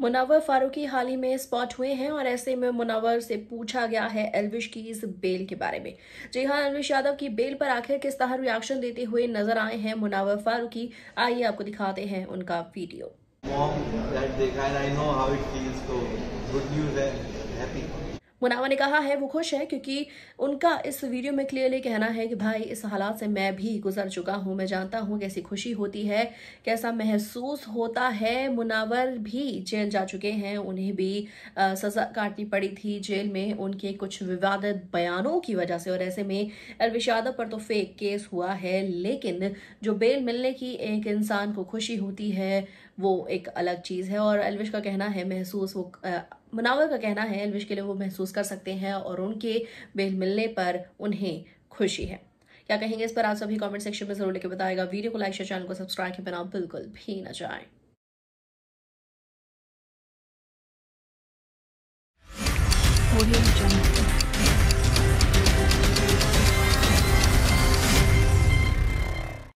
मुनावर फारूकी हाल ही में स्पॉट हुए हैं और ऐसे में मुनावर से पूछा गया है एलविश की इस बेल के बारे में जी हाँ एलविश यादव की बेल पर आखिर किस तरह रिएक्शन देते हुए नजर आए हैं मुनावर फारूकी आइए आपको दिखाते हैं उनका वीडियो मुनावा ने कहा है वो खुश है क्योंकि उनका इस वीडियो में क्लियरली कहना है कि भाई इस हालात से मैं भी गुजर चुका हूँ मैं जानता हूँ कैसी खुशी होती है कैसा महसूस होता है मुनावर भी जेल जा चुके हैं उन्हें भी आ, सजा काटनी पड़ी थी जेल में उनके कुछ विवादित बयानों की वजह से और ऐसे में अलविश यादव पर तो फेक केस हुआ है लेकिन जो बेल मिलने की एक इंसान को खुशी होती है वो एक अलग चीज़ है और अलविश का कहना है महसूस वो आ, मुनावर का कहना है एलविश के लिए वो महसूस कर सकते हैं और उनके बेल मिलने पर उन्हें खुशी है क्या कहेंगे इस पर आप सभी कमेंट सेक्शन में जरूर लेके बताएगा वीडियो को लाइक शेयर चैनल को सब्सक्राइब के बिना बिल्कुल भी ना जाए audio jungle